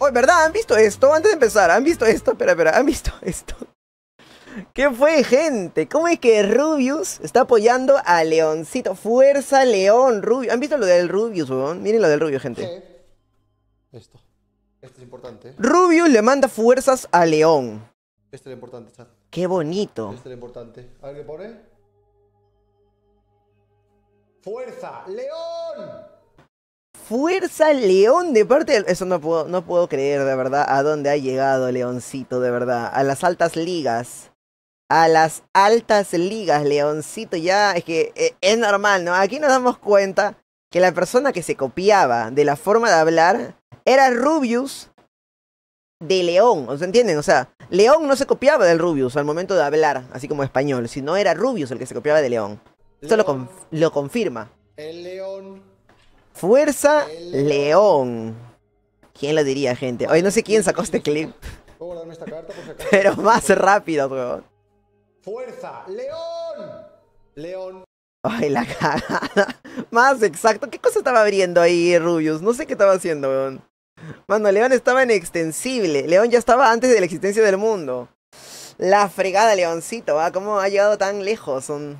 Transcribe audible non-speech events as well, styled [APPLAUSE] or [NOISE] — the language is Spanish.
Oh, ¿verdad? ¿Han visto esto? Antes de empezar, ¿han visto esto? Espera, espera, ¿han visto esto? [LAUGHS] ¿Qué fue, gente? ¿Cómo es que Rubius está apoyando a Leoncito? Fuerza León, Rubius. ¿Han visto lo del Rubius, weón? Miren lo del Rubius, gente. Esto. Esto es importante. Rubius le manda fuerzas a León. Esto es importante, chat. Qué bonito. Esto es importante. Alguien pone. ¡Fuerza! ¡León! fuerza León de parte Eso no puedo, no puedo creer, de verdad, a dónde ha llegado Leoncito, de verdad. A las altas ligas. A las altas ligas, Leoncito, ya es que eh, es normal, ¿no? Aquí nos damos cuenta que la persona que se copiaba de la forma de hablar era Rubius de León, ¿se entienden? O sea, León no se copiaba del Rubius al momento de hablar, así como español, sino era Rubius el que se copiaba de León. Esto lo, lo confirma. Fuerza León. ¿Quién lo diría, gente? Hoy no sé quién sacó este clip. Pero más rápido, weón. ¡Fuerza! ¡León! ¡León! Ay, la cagada. Más exacto. ¿Qué cosa estaba abriendo ahí, Rubius? No sé qué estaba haciendo, weón. Mano, León estaba en extensible. León ya estaba antes de la existencia del mundo. La fregada, Leoncito, ¿va? ¿Cómo ha llegado tan lejos? Son...